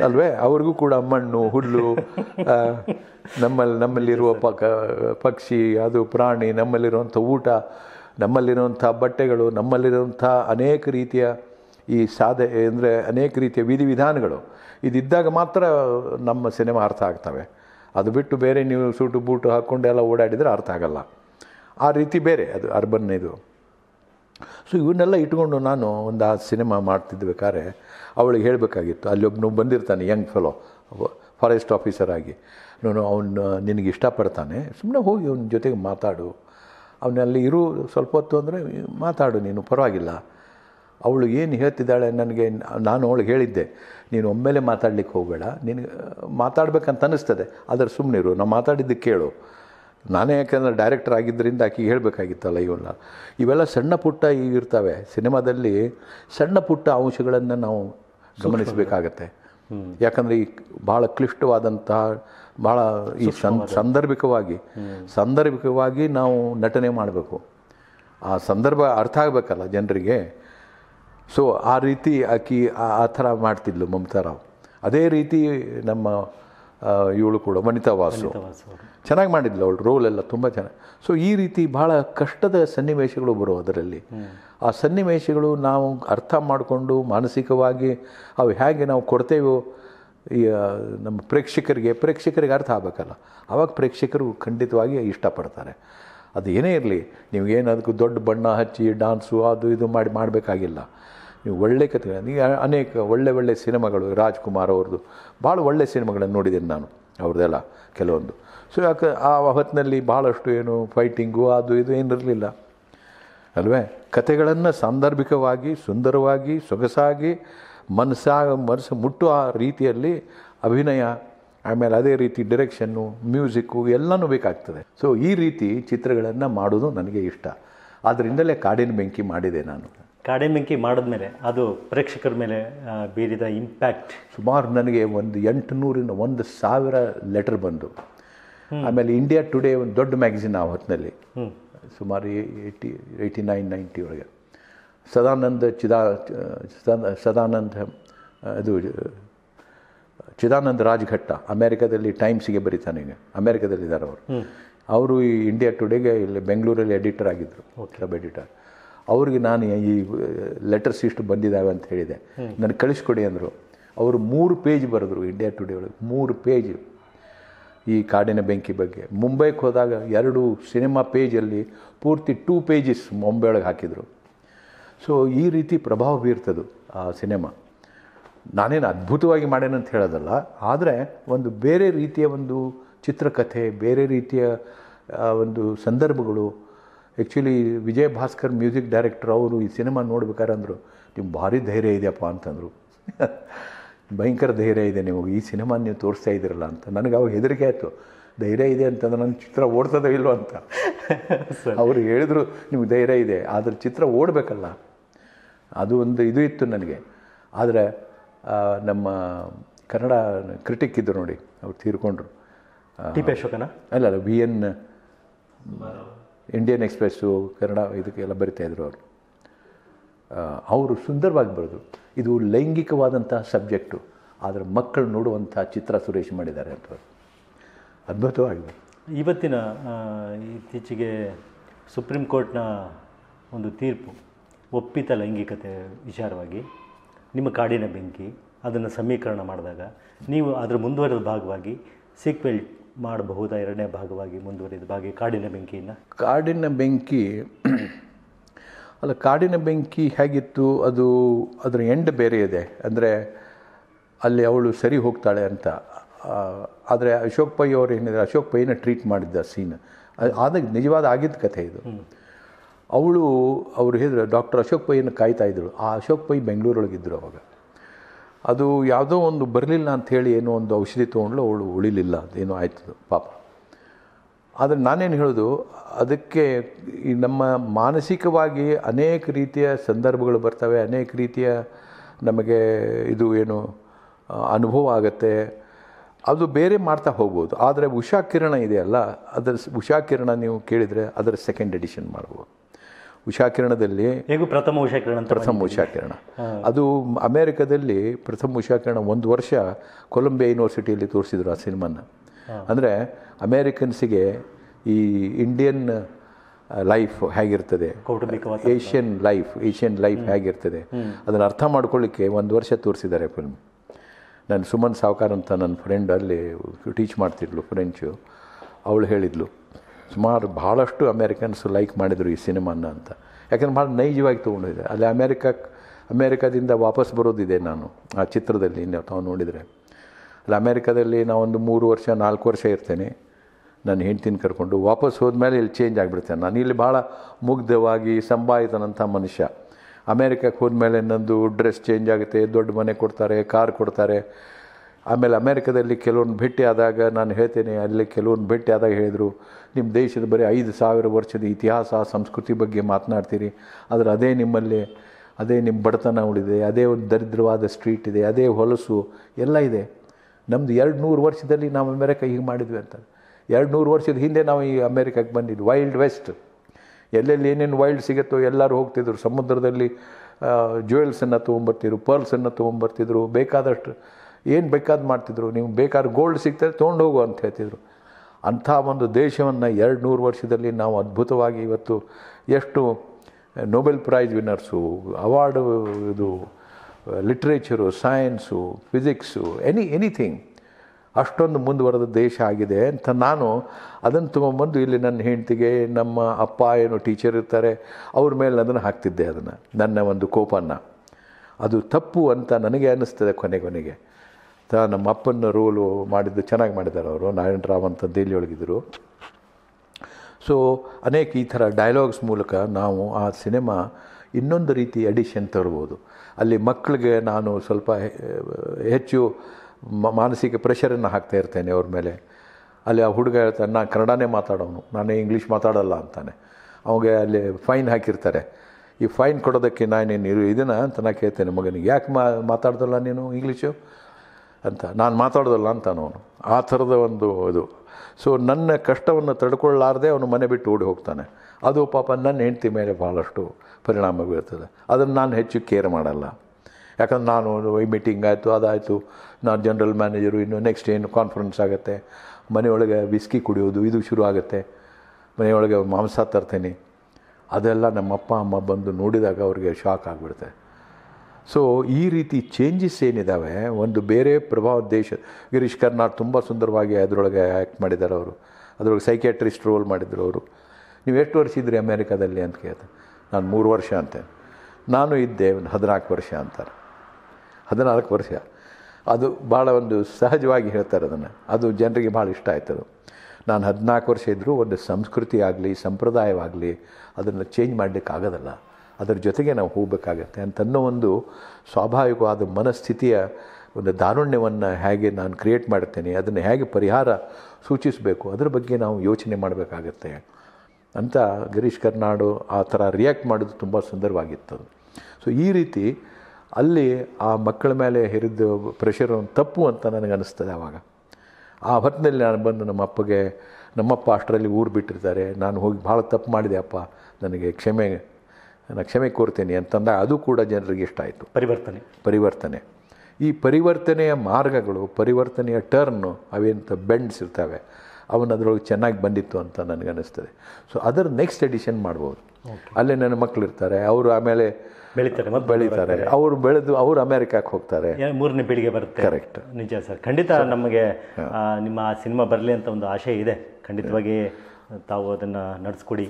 ಅಲ್ವೇ ಅವ್ರಿಗೂ ಕೂಡ ಮಣ್ಣು ಹುಲ್ಲು ನಮ್ಮಲ್ಲಿ ನಮ್ಮಲ್ಲಿರುವ ಪಕ ಪಕ್ಷಿ ಅದು ಪ್ರಾಣಿ ನಮ್ಮಲ್ಲಿರುವಂಥ ಊಟ ನಮ್ಮಲ್ಲಿರುವಂಥ ಬಟ್ಟೆಗಳು ನಮ್ಮಲ್ಲಿರುವಂಥ ಅನೇಕ ರೀತಿಯ ಈ ಸಾಧ ಅಂದರೆ ಅನೇಕ ರೀತಿಯ ವಿಧಿವಿಧಾನಗಳು ಇದಿದ್ದಾಗ ಮಾತ್ರ ನಮ್ಮ ಸಿನಿಮಾ ಅರ್ಥ ಆಗ್ತವೆ ಅದು ಬಿಟ್ಟು ಬೇರೆ ನೀವು ಸೂಟು ಬೂಟು ಹಾಕ್ಕೊಂಡು ಎಲ್ಲ ಓಡಾಡಿದರೆ ಅರ್ಥ ಆಗಲ್ಲ ಆ ರೀತಿ ಬೇರೆ ಅದು ಅರ್ಬನ್ ಇದು ಸೊ ಇವನ್ನೆಲ್ಲ ಇಟ್ಕೊಂಡು ನಾನು ಒಂದು ಆ ಸಿನಿಮಾ ಮಾಡ್ತಿದ್ಬೇಕಾದ್ರೆ ಅವಳಿಗೆ ಹೇಳಬೇಕಾಗಿತ್ತು ಒಬ್ಬನು ಬಂದಿರ್ತಾನೆ ಯಂಗ್ ಫೆಲೋ ಫಾರೆಸ್ಟ್ ಆಫೀಸರ್ ಆಗಿ ನಾನು ಅವನು ನಿನಗೆ ಇಷ್ಟಪಡ್ತಾನೆ ಸುಮ್ಮನೆ ಹೋಗಿ ಅವನ ಜೊತೆಗೆ ಮಾತಾಡು ಅವನಲ್ಲಿ ಇರು ಸ್ವಲ್ಪ ಹೊತ್ತು ಅಂದರೆ ಮಾತಾಡು ನೀನು ಪರವಾಗಿಲ್ಲ ಅವಳು ಏನು ಹೇಳ್ತಿದ್ದಾಳೆ ನನಗೆ ನಾನು ಅವಳಿಗೆ ಹೇಳಿದ್ದೆ ನೀನು ಒಮ್ಮೆಲೆ ಮಾತಾಡ್ಲಿಕ್ಕೆ ಹೋಗಬೇಡ ನಿನಗೆ ಮಾತಾಡ್ಬೇಕಂತ ಅನ್ನಿಸ್ತದೆ ಆದರೆ ಸುಮ್ಮನಿರು ನಾವು ಮಾತಾಡಿದ್ದು ಕೇಳು ನಾನೇ ಯಾಕೆಂದರೆ ಡೈರೆಕ್ಟರ್ ಆಗಿದ್ದರಿಂದ ಆಕೆಗೆ ಹೇಳಬೇಕಾಗಿತ್ತಲ್ಲ ಇವನ್ನ ಇವೆಲ್ಲ ಸಣ್ಣ ಪುಟ್ಟ ಈಗಿರ್ತವೆ ಸಿನಿಮಾದಲ್ಲಿ ಸಣ್ಣ ಪುಟ್ಟ ಅಂಶಗಳನ್ನು ನಾವು ಗಮನಿಸಬೇಕಾಗತ್ತೆ ಯಾಕಂದರೆ ಈ ಭಾಳ ಕ್ಲಿಷ್ಟವಾದಂತಹ ಭಾಳ ಈ ಸಂದರ್ಭಿಕವಾಗಿ ಸಂದರ್ಭಿಕವಾಗಿ ನಾವು ನಟನೆ ಮಾಡಬೇಕು ಆ ಸಂದರ್ಭ ಅರ್ಥ ಆಗಬೇಕಲ್ಲ ಜನರಿಗೆ ಸೊ ಆ ರೀತಿ ಆಕಿ ಆ ಥರ ಮಾಡ್ತಿದ್ಲು ಮಮತಾರಾವ್ ಅದೇ ರೀತಿ ನಮ್ಮ ಇವಳು ಕೂಡ ವನಿತಾ ವಾಸು ಚೆನ್ನಾಗಿ ಮಾಡಿದ್ಲು ಅವಳು ರೋಲೆಲ್ಲ ತುಂಬ ಚೆನ್ನಾಗಿ ಸೊ ಈ ರೀತಿ ಭಾಳ ಕಷ್ಟದ ಸನ್ನಿವೇಶಗಳು ಬರೋ ಅದರಲ್ಲಿ ಆ ಸನ್ನಿವೇಶಗಳು ನಾವು ಅರ್ಥ ಮಾಡಿಕೊಂಡು ಮಾನಸಿಕವಾಗಿ ಅವು ಹೇಗೆ ನಾವು ಕೊಡ್ತೇವೋ ಈ ನಮ್ಮ ಪ್ರೇಕ್ಷಕರಿಗೆ ಪ್ರೇಕ್ಷಕರಿಗೆ ಅರ್ಥ ಆಗಬೇಕಲ್ಲ ಆವಾಗ ಪ್ರೇಕ್ಷಕರು ಖಂಡಿತವಾಗಿ ಇಷ್ಟಪಡ್ತಾರೆ ಅದು ಏನೇ ಇರಲಿ ಅದಕ್ಕೆ ದೊಡ್ಡ ಬಣ್ಣ ಹಚ್ಚಿ ಡಾನ್ಸು ಅದು ಇದು ಮಾಡಿ ಮಾಡಬೇಕಾಗಿಲ್ಲ ನೀವು ಒಳ್ಳೆ ಕಥೆ ಈಗ ಅನೇಕ ಒಳ್ಳೆ ಒಳ್ಳೆ ಸಿನಿಮಾಗಳು ರಾಜ್ಕುಮಾರ್ ಅವ್ರದ್ದು ಭಾಳ ಒಳ್ಳೆ ಸಿನಿಮಾಗಳನ್ನು ನೋಡಿದ್ದೇನೆ ನಾನು ಅವ್ರದ್ದೆಲ್ಲ ಕೆಲವೊಂದು ಸೊ ಯಾಕೆ ಆ ಹೊತ್ತಿನಲ್ಲಿ ಭಾಳಷ್ಟು ಏನು ಫೈಟಿಂಗು ಅದು ಇದು ಏನಿರಲಿಲ್ಲ ಅಲ್ವೇ ಕಥೆಗಳನ್ನು ಸಾಂದರ್ಭಿಕವಾಗಿ ಸುಂದರವಾಗಿ ಸೊಗಸಾಗಿ ಮನಸ್ಸಾಗ ಮನಸ್ಸು ಮುಟ್ಟುವ ರೀತಿಯಲ್ಲಿ ಅಭಿನಯ ಆಮೇಲೆ ಅದೇ ರೀತಿ ಡಿರೆಕ್ಷನ್ನು ಮ್ಯೂಸಿಕ್ಕು ಎಲ್ಲನೂ ಬೇಕಾಗ್ತದೆ ಸೊ ಈ ರೀತಿ ಚಿತ್ರಗಳನ್ನು ಮಾಡೋದು ನನಗೆ ಇಷ್ಟ ಆದ್ದರಿಂದಲೇ ಕಾಡಿನ ಬೆಂಕಿ ಮಾಡಿದೆ ನಾನು ಕಾಡೆಮೆಂಕಿ ಮಾಡಿದ್ಮೇಲೆ ಅದು ಪ್ರೇಕ್ಷಕರ ಮೇಲೆ ಬೀರಿದ ಇಂಪ್ಯಾಕ್ಟ್ ಸುಮಾರು ನನಗೆ ಒಂದು ಎಂಟುನೂರಿಂದ ಒಂದು ಸಾವಿರ ಲೆಟರ್ ಬಂದು ಆಮೇಲೆ ಇಂಡಿಯಾ ಟುಡೇ ಒಂದು ದೊಡ್ಡ ಮ್ಯಾಗಝಿನ್ ಆ ಹೊತ್ತಿನಲ್ಲಿ ಸುಮಾರು ಏಯ್ಟಿ ಏಯ್ಟಿ ನೈನ್ ನೈಂಟಿ ಒಳಗೆ ಸದಾನಂದ ಚಿದಾ ಸದಾನಂದ ಇದು ಚಿದಾನಂದ ರಾಜ್ಘಟ್ಟ ಅಮೇರಿಕಾದಲ್ಲಿ ಟೈಮ್ಸಿಗೆ ಬರೀತಾನೆ ಈಗ ಅಮೇರಿಕಾದಲ್ಲಿದ್ದಾರೆ ಅವರು ಅವರು ಈ ಇಂಡಿಯಾ ಟುಡೇಗೆ ಇಲ್ಲಿ ಬೆಂಗಳೂರಲ್ಲಿ ಎಡಿಟರ್ ಆಗಿದ್ದರು ಸಬ್ ಎಡಿಟರ್ ಅವ್ರಿಗೆ ನಾನು ಈ ಲೆಟರ್ಸ್ ಇಷ್ಟು ಬಂದಿದ್ದಾವೆ ಅಂತ ಹೇಳಿದೆ ನನಗೆ ಕಳಿಸ್ಕೊಡಿ ಅಂದರು ಅವರು ಮೂರು ಪೇಜ್ ಬರೆದ್ರು ಇಂಡಿಯಾ ಟುಡೇ ಒಳಗೆ ಮೂರು ಪೇಜ್ ಈ ಕಾಡಿನ ಬೆಂಕಿ ಬಗ್ಗೆ ಮುಂಬೈಗೆ ಹೋದಾಗ ಎರಡು ಸಿನಿಮಾ ಪೇಜಲ್ಲಿ ಪೂರ್ತಿ ಟೂ ಪೇಜಸ್ ಮುಂಬೈ ಒಳಗೆ ಹಾಕಿದರು ಸೊ ಈ ರೀತಿ ಪ್ರಭಾವ ಬೀರ್ತದು ಆ ಸಿನಿಮಾ ನಾನೇನು ಅದ್ಭುತವಾಗಿ ಮಾಡೇನಂತ ಹೇಳೋದಲ್ಲ ಆದರೆ ಒಂದು ಬೇರೆ ರೀತಿಯ ಒಂದು ಚಿತ್ರಕಥೆ ಬೇರೆ ರೀತಿಯ ಒಂದು ಸಂದರ್ಭಗಳು actually Vijay Bhaskar music director ಅವರು ಈ ಸಿನಿಮಾ ನೋಡ್ಬೇಕಾರೆ ಅಂದರು ನಿಮ್ಮ ಭಾರಿ ಧೈರ್ಯ ಇದೆಯಪ್ಪ ಅಂತಂದರು (laughs) ಭಯಂಕರ ಧೈರ್ಯ ಇದೆ ನಿಮಗೆ ಈ ಸಿನಿಮಾ ನೀವು ತೋರಿಸ್ತಾ ಇದ್ದೀರಲ್ಲ ಅಂತ ನನಗೆ ಅವಾಗ ಹೆದರಿಕೆ ಆಯಿತು ಧೈರ್ಯ ಇದೆ ಅಂತಂದ್ರೆ ನನ್ನ ಚಿತ್ರ ಓಡ್ತದೋ ಇಲ್ಲೋ ಅಂತ ಅವರು ಹೇಳಿದ್ರು ನಿಮ್ಗೆ ಧೈರ್ಯ ಇದೆ ಆದರೆ ಚಿತ್ರ ಓಡಬೇಕಲ್ಲ ಅದು ಒಂದು ಇದು ಇತ್ತು ನನಗೆ ಆದರೆ ನಮ್ಮ ಕನ್ನಡ ಕ್ರಿಟಿಕ್ ಇದ್ದರು ನೋಡಿ ಅವ್ರು ತೀರ್ಕೊಂಡ್ರು ಟಿ ಅಶೋಕನ ಅಲ್ಲ ಅಲ್ಲ ವಿ ಎನ್ ಇಂಡಿಯನ್ ಎಕ್ಸ್ಪ್ರೆಸ್ಸು ಕನ್ನಡ ಇದಕ್ಕೆಲ್ಲ ಬರಿತಾಯಿದ್ರು ಅವರು ಅವರು ಸುಂದರವಾಗಿ ಬರೆದರು ಇದು ಲೈಂಗಿಕವಾದಂಥ ಸಬ್ಜೆಕ್ಟು ಆದರೆ ಮಕ್ಕಳು ನೋಡುವಂಥ ಚಿತ್ರ ಸುರೇಶ್ ಮಾಡಿದ್ದಾರೆ ಅಂತ ಅದ್ಭುತವಾಗಿದೆ ಇವತ್ತಿನ ಇತ್ತೀಚೆಗೆ ಸುಪ್ರೀಂ ಕೋರ್ಟ್ನ ಒಂದು ತೀರ್ಪು ಒಪ್ಪಿತ ಲೈಂಗಿಕತೆ ವಿಚಾರವಾಗಿ ನಿಮ್ಮ ಕಾಡಿನ ಬೆಂಕಿ ಅದನ್ನು ಸಮೀಕರಣ ಮಾಡಿದಾಗ ನೀವು ಅದರ ಮುಂದುವರೆದ ಭಾಗವಾಗಿ ಸೀಕ್ವೆಲ್ ಮಾಡಬಹುದಾ ಎರಡನೇ ಭಾಗವಾಗಿ ಮುಂದುವರಿದ ಭಾಗ ಕಾಡಿನ ಬೆಂಕಿಯನ್ನು ಕಾಡಿನ ಬೆಂಕಿ ಅಲ್ಲ ಕಾಡಿನ ಬೆಂಕಿ ಹೇಗಿತ್ತು ಅದು ಅದರ ಎಂಡ್ ಬೇರೆ ಇದೆ ಅಂದರೆ ಅಲ್ಲಿ ಅವಳು ಸರಿ ಹೋಗ್ತಾಳೆ ಅಂತ ಆದರೆ ಅಶೋಕ್ ಪೈ ಅವರು ಏನಿದ್ರೆ ಅಶೋಕ್ ಪೈನ ಟ್ರೀಟ್ ಮಾಡಿದ್ದ ಸೀನ್ ಆದ ನಿಜವಾದ ಆಗಿದ್ದ ಕಥೆ ಇದು ಅವಳು ಅವರು ಹೇಳಿದ್ರು ಡಾಕ್ಟರ್ ಅಶೋಕ್ ಪೈಯನ್ನು ಕಾಯ್ತಾ ಇದ್ದರು ಆ ಅಶೋಕ್ ಪೈ ಬೆಂಗಳೂರೊಳಗಿದ್ದರು ಅವಾಗ ಅದು ಯಾವುದೋ ಒಂದು ಬರಲಿಲ್ಲ ಅಂಥೇಳಿ ಏನೋ ಒಂದು ಔಷಧಿ ತೊಗೊಂಡ್ಲು ಅವಳು ಉಳಿಲಿಲ್ಲ ಅದೇನೋ ಆಯ್ತು ಪಾಪ ಆದರೆ ನಾನೇನು ಹೇಳೋದು ಅದಕ್ಕೆ ಈ ನಮ್ಮ ಮಾನಸಿಕವಾಗಿ ಅನೇಕ ರೀತಿಯ ಸಂದರ್ಭಗಳು ಬರ್ತವೆ ಅನೇಕ ರೀತಿಯ ನಮಗೆ ಇದು ಏನು ಅನುಭವ ಆಗುತ್ತೆ ಅದು ಬೇರೆ ಮಾಡ್ತಾ ಹೋಗ್ಬೋದು ಆದರೆ ಉಷಾ ಕಿರಣ ಇದೆಯಲ್ಲ ಅದರ ಉಷಾ ಕಿರಣ ನೀವು ಕೇಳಿದರೆ ಅದರ ಸೆಕೆಂಡ್ ಎಡಿಷನ್ ಮಾಡ್ಬೋದು ಉಷಾಕಿರಣದಲ್ಲಿ ಹೇಗೂ ಪ್ರಥಮ ಉಷಾಕಿರಣ ಪ್ರಥಮ ಉಷಾಕಿರಣ ಅದು ಅಮೇರಿಕಾದಲ್ಲಿ ಪ್ರಥಮ ಉಷಾಕಿರಣ ಒಂದು ವರ್ಷ ಕೊಲಂಬಿಯಾ ಯೂನಿವರ್ಸಿಟಿಯಲ್ಲಿ ತೋರಿಸಿದರು ಆ ಸಿನಿಮಾನ ಅಂದರೆ ಅಮೇರಿಕನ್ಸಿಗೆ ಈ ಇಂಡಿಯನ್ ಲೈಫ್ ಹೇಗಿರ್ತದೆ ಏಷ್ಯನ್ ಲೈಫ್ ಏಷ್ಯನ್ ಲೈಫ್ ಹೇಗಿರ್ತದೆ ಅದನ್ನು ಅರ್ಥ ಮಾಡ್ಕೊಳ್ಳಿಕ್ಕೆ ಒಂದು ವರ್ಷ ತೋರಿಸಿದ್ದಾರೆ ಫಿಲ್ಮ್ ನಾನು ಸುಮನ್ ಸಾವ್ಕಾರ್ ಅಂತ ನನ್ನ ಫ್ರೆಂಡ್ ಅಲ್ಲಿ ಟೀಚ್ ಮಾಡ್ತಿದ್ಲು ಫ್ರೆಂಚು ಅವಳು ಹೇಳಿದ್ಲು ಸುಮಾರು ಭಾಳಷ್ಟು ಅಮೇರಿಕನ್ಸ್ ಲೈಕ್ ಮಾಡಿದರು ಈ ಸಿನಿಮಾನ ಅಂತ ಯಾಕಂದ್ರೆ ಭಾಳ ನೈಜವಾಗಿ ತೊಗೊಂಡಿದೆ ಅಲ್ಲಿ ಅಮೇರಿಕ ಅಮೇರಿಕಾದಿಂದ ವಾಪಸ್ ಬರೋದಿದೆ ನಾನು ಆ ಚಿತ್ರದಲ್ಲಿ ನೀವು ತಾವು ನೋಡಿದರೆ ಅಲ್ಲಿ ಅಮೇರಿಕಾದಲ್ಲಿ ನಾವೊಂದು ಮೂರು ವರ್ಷ ನಾಲ್ಕು ವರ್ಷ ಇರ್ತೇನೆ ನನ್ನ ಹೆಂಡ್ತೀನಿ ಕರ್ಕೊಂಡು ವಾಪಸ್ ಹೋದ್ಮೇಲೆ ಇಲ್ಲಿ ಚೇಂಜ್ ಆಗಿಬಿಡ್ತೇನೆ ನಾನು ಇಲ್ಲಿ ಭಾಳ ಮುಗ್ಧವಾಗಿ ಸಂಭಾಯಿತನಂಥ ಮನುಷ್ಯ ಅಮೇರಿಕಕ್ಕೆ ಹೋದ್ಮೇಲೆ ನಂದು ಡ್ರೆಸ್ ಚೇಂಜ್ ಆಗುತ್ತೆ ದೊಡ್ಡ ಮನೆ ಕೊಡ್ತಾರೆ ಕಾರ್ ಕೊಡ್ತಾರೆ ಆಮೇಲೆ ಅಮೇರಿಕದಲ್ಲಿ ಕೆಲವೊಂದು ಭೇಟಿ ಆದಾಗ ನಾನು ಹೇಳ್ತೇನೆ ಅಲ್ಲಿ ಕೆಲವೊಂದು ಭೇಟಿ ಆದಾಗ ಹೇಳಿದರು ನಿಮ್ಮ ದೇಶದ ಬರೀ ಐದು ಸಾವಿರ ವರ್ಷದ ಇತಿಹಾಸ ಸಂಸ್ಕೃತಿ ಬಗ್ಗೆ ಮಾತನಾಡ್ತೀರಿ ಆದರೆ ಅದೇ ನಿಮ್ಮಲ್ಲಿ ಅದೇ ನಿಮ್ಮ ಬಡತನ ಉಳಿದೆ ಅದೇ ಒಂದು ದರಿದ್ರವಾದ ಸ್ಟ್ರೀಟ್ ಇದೆ ಅದೇ ಹೊಲಸು ಎಲ್ಲ ಇದೆ ನಮ್ಮದು ಎರಡು ನೂರು ವರ್ಷದಲ್ಲಿ ನಾವು ಅಮೇರಿಕಾ ಹೀಗೆ ಮಾಡಿದ್ವಿ ಅಂತ ಎರಡು ನೂರು ವರ್ಷದ ಹಿಂದೆ ನಾವು ಈ ಅಮೇರಿಕಾಗೆ ಬಂದಿದ್ವಿ ವೈಲ್ಡ್ ವೆಸ್ಟ್ ಎಲ್ಲೆಲ್ಲಿ ಏನೇನು ವೈಲ್ಡ್ ಸಿಗುತ್ತೋ ಎಲ್ಲರೂ ಹೋಗ್ತಿದ್ರು ಸಮುದ್ರದಲ್ಲಿ ಜ್ಯುವೆಲ್ಸನ್ನು ತೊಗೊಂಬರ್ತಿದ್ರು ಪರ್ಲ್ಸನ್ನು ತೊಗೊಂಬರ್ತಿದ್ರು ಬೇಕಾದಷ್ಟು ಏನು ಬೇಕಾದ್ ಮಾಡ್ತಿದ್ರು ನಿಮ್ಗೆ ಬೇಕಾದ್ರೆ ಗೋಲ್ಡ್ ಸಿಗ್ತದೆ ತೊಗೊಂಡು ಹೋಗು ಅಂತ ಹೇಳ್ತಿದ್ರು ಅಂಥ ಒಂದು ದೇಶವನ್ನು ಎರಡು ನೂರು ವರ್ಷದಲ್ಲಿ ನಾವು ಅದ್ಭುತವಾಗಿ ಇವತ್ತು ಎಷ್ಟು ನೊಬೆಲ್ ಪ್ರೈಜ್ ವಿನ್ನರ್ಸು ಅವಾರ್ಡ್ ಇದು literature science physics any anything ಅಷ್ಟೊಂದು ಮುಂದುವರೆದ ದೇಶ ಆಗಿದೆ ಅಂತ ನಾನು ಅದನ್ನು ತೊಗೊಂಬಂದು ಇಲ್ಲಿ ನನ್ನ ಹೆಂಡ್ತಿಗೆ ನಮ್ಮ ಅಪ್ಪ ಏನು ಟೀಚರ್ ಇರ್ತಾರೆ ಅವ್ರ ಮೇಲೆ ಅದನ್ನು ಹಾಕ್ತಿದ್ದೆ ಅದನ್ನು ನನ್ನ ಒಂದು ಕೋಪನ್ನು ಅದು ತಪ್ಪು ಅಂತ ನನಗೆ ಅನ್ನಿಸ್ತದೆ ಕೊನೆ ಕೊನೆಗೆ ನಮ್ಮ ಅಪ್ಪನ ರೋಲು ಮಾಡಿದ್ದು ಚೆನ್ನಾಗಿ ಮಾಡಿದ್ದಾರೆ ಅವರು ನಾರಾಯಣ ರಾವ್ ಅಂತ ಒಳಗಿದ್ರು ಸೊ ಅನೇಕ ಈ ಥರ ಡೈಲಾಗ್ಸ್ ಮೂಲಕ ನಾವು ಆ ಸಿನಿಮಾ ಇನ್ನೊಂದು ರೀತಿ ಎಡಿಷನ್ ತರ್ಬೋದು ಅಲ್ಲಿ ಮಕ್ಕಳಿಗೆ ನಾನು ಸ್ವಲ್ಪ ಹೆಚ್ಚು ಮಾನಸಿಕ ಪ್ರೆಷರನ್ನು ಹಾಕ್ತಾ ಇರ್ತೇನೆ ಅವ್ರ ಮೇಲೆ ಅಲ್ಲಿ ಆ ಹುಡುಗ ಹೇಳ್ತಾನೆ ನಾನು ಕನ್ನಡನೇ ಮಾತಾಡೋನು ನಾನು ಇಂಗ್ಲೀಷ್ ಮಾತಾಡಲ್ಲ ಅಂತಾನೆ ಅವ್ನಿಗೆ ಅಲ್ಲಿ ಫೈನ್ ಹಾಕಿರ್ತಾರೆ ಈ ಫೈನ್ ಕೊಡೋದಕ್ಕೆ ನಾನೇನು ಇದನ್ನ ಅಂತ ನಾನು ಕೇಳ್ತೇನೆ ಮಗನಿಗೆ ಯಾಕೆ ಮಾತಾಡ್ದಲ್ಲ ನೀನು ಇಂಗ್ಲೀಷು ಅಂತ ನಾನು ಮಾತಾಡೋದಲ್ಲ ಅಂತ ಅವನು ಆ ಥರದ ಒಂದು ಇದು ಸೊ ನನ್ನ ಕಷ್ಟವನ್ನು ತಡ್ಕೊಳ್ಳಾರ್ದೆ ಅವನು ಮನೆ ಬಿಟ್ಟು ಓಡಿ ಹೋಗ್ತಾನೆ ಅದು ಪಾಪ ನನ್ನ ಹೆಂಡತಿ ಮೇಲೆ ಭಾಳಷ್ಟು ಪರಿಣಾಮ ಬೀರ್ತದೆ ಅದನ್ನು ನಾನು ಹೆಚ್ಚು ಕೇರ್ ಮಾಡಲ್ಲ ಯಾಕಂದ್ರೆ ನಾನು ಈ ಮೀಟಿಂಗ್ ಆಯಿತು ಅದಾಯಿತು ನಾನು ಜನರಲ್ ಮ್ಯಾನೇಜರು ಇನ್ನು ನೆಕ್ಸ್ಟ್ ಏನು ಕಾನ್ಫರೆನ್ಸ್ ಆಗುತ್ತೆ ಮನೆಯೊಳಗೆ ವಿಸ್ಕಿ ಕುಡಿಯೋದು ಇದು ಶುರು ಆಗುತ್ತೆ ಮನೆಯೊಳಗೆ ಮಾಂಸ ತರ್ತೀನಿ ಅದೆಲ್ಲ ನಮ್ಮ ಅಪ್ಪ ಅಮ್ಮ ಬಂದು ನೋಡಿದಾಗ ಅವ್ರಿಗೆ ಶಾಕ್ ಆಗಿಬಿಡುತ್ತೆ ಸೊ ಈ ರೀತಿ ಚೇಂಜಸ್ ಏನಿದ್ದಾವೆ ಒಂದು ಬೇರೆ ಪ್ರಭಾವ ದೇಶ ಗಿರೀಶ್ ಕರ್ನಾಡ್ ತುಂಬ ಸುಂದರವಾಗಿ ಅದರೊಳಗೆ ಆ್ಯಕ್ಟ್ ಮಾಡಿದ್ದಾರೆ ಅವರು ಅದರೊಳಗೆ ಸೈಕ್ಯಾಟ್ರಿಸ್ಟ್ ರೋಲ್ ಮಾಡಿದ್ರು ಅವರು ನೀವು ಎಷ್ಟು ವರ್ಷ ಇದ್ರಿ ಅಮೇರಿಕಾದಲ್ಲಿ ಅಂತ ಕೇಳ್ತಾರೆ ನಾನು ಮೂರು ವರ್ಷ ಅಂತೆ ನಾನು ಇದ್ದೆ ಒಂದು ಹದಿನಾಲ್ಕು ವರ್ಷ ಅಂತಾರೆ ಹದಿನಾಲ್ಕು ವರ್ಷ ಅದು ಭಾಳ ಒಂದು ಸಹಜವಾಗಿ ಹೇಳ್ತಾರೆ ಅದನ್ನು ಅದು ಜನರಿಗೆ ಭಾಳ ಇಷ್ಟ ಆಯ್ತದು ನಾನು ಹದಿನಾಲ್ಕು ವರ್ಷ ಇದ್ದರೂ ಒಂದು ಸಂಸ್ಕೃತಿ ಆಗಲಿ ಸಂಪ್ರದಾಯವಾಗಲಿ ಅದನ್ನು ಚೇಂಜ್ ಮಾಡಲಿಕ್ಕೆ ಆಗೋದಲ್ಲ ಅದರ ಜೊತೆಗೆ ನಾವು ಹೋಗಬೇಕಾಗತ್ತೆ ಅಂತನ್ನೋ ಒಂದು ಸ್ವಾಭಾವಿಕವಾದ ಮನಸ್ಥಿತಿಯ ಒಂದು ದಾರುಣ್ಯವನ್ನು ಹೇಗೆ ನಾನು ಕ್ರಿಯೇಟ್ ಮಾಡ್ತೇನೆ ಅದನ್ನು ಹೇಗೆ ಪರಿಹಾರ ಸೂಚಿಸಬೇಕು ಅದರ ಬಗ್ಗೆ ನಾವು ಯೋಚನೆ ಮಾಡಬೇಕಾಗತ್ತೆ ಅಂತ ಗಿರೀಶ್ ಕರ್ನಾಡು ಆ ಥರ ರಿಯಾಕ್ಟ್ ಮಾಡೋದು ತುಂಬ ಸುಂದರವಾಗಿತ್ತು ಸೊ ಈ ರೀತಿ ಅಲ್ಲಿ ಆ ಮಕ್ಕಳ ಮೇಲೆ ಹೆರಿದ ಪ್ರೆಷರ್ ಒಂದು ತಪ್ಪು ಅಂತ ನನಗೆ ಅನಿಸ್ತದೆ ಆವಾಗ ಆ ಹೊತ್ತಿನಲ್ಲಿ ನಾನು ಬಂದು ನಮ್ಮ ಅಪ್ಪಗೆ ನಮ್ಮಪ್ಪ ಅಷ್ಟರಲ್ಲಿ ಊರು ಬಿಟ್ಟಿರ್ತಾರೆ ನಾನು ಹೋಗಿ ಭಾಳ ತಪ್ಪು ಮಾಡಿದೆ ಅಪ್ಪ ನನಗೆ ಕ್ಷಮೆ ನಾನು ಕ್ಷಮೆ ಕೋರ್ತೀನಿ ಅಂತಂದಾಗ ಅದು ಕೂಡ ಜನರಿಗೆ ಇಷ್ಟ ಆಯಿತು ಪರಿವರ್ತನೆ ಪರಿವರ್ತನೆ ಈ ಪರಿವರ್ತನೆಯ ಮಾರ್ಗಗಳು ಪರಿವರ್ತನೆಯ ಟರ್ನು ಅವೇಂತ ಬೆಂಡ್ಸ್ ಇರ್ತವೆ ಅವನು ಅದರೊಳಗೆ ಚೆನ್ನಾಗಿ ಬಂದಿತ್ತು ಅಂತ ನನಗನ್ನಿಸ್ತದೆ ಸೊ ಅದರ ನೆಕ್ಸ್ಟ್ ಎಡಿಷನ್ ಮಾಡ್ಬೋದು ಅಲ್ಲೇ ನನ್ನ ಮಕ್ಕಳು ಇರ್ತಾರೆ ಅವರು ಆಮೇಲೆ ಬೆಳೀತಾರೆ ಮತ್ತು ಬೆಳೀತಾರೆ ಅವರು ಬೆಳೆದು ಅವರು ಅಮೇರಿಕಕ್ಕೆ ಹೋಗ್ತಾರೆ ಮೂರನೇ ಪೀಳಿಗೆ ಬರುತ್ತೆ ಕರೆಕ್ಟ್ ನಿಜ ಸರ್ ಖಂಡಿತ ನಮಗೆ ನಿಮ್ಮ ಸಿನಿಮಾ ಬರಲಿ ಅಂತ ಒಂದು ಆಶೆ ಇದೆ ಖಂಡಿತವಾಗಿ ತಾವು ಅದನ್ನು ನಡೆಸ್ಕೊಡಿ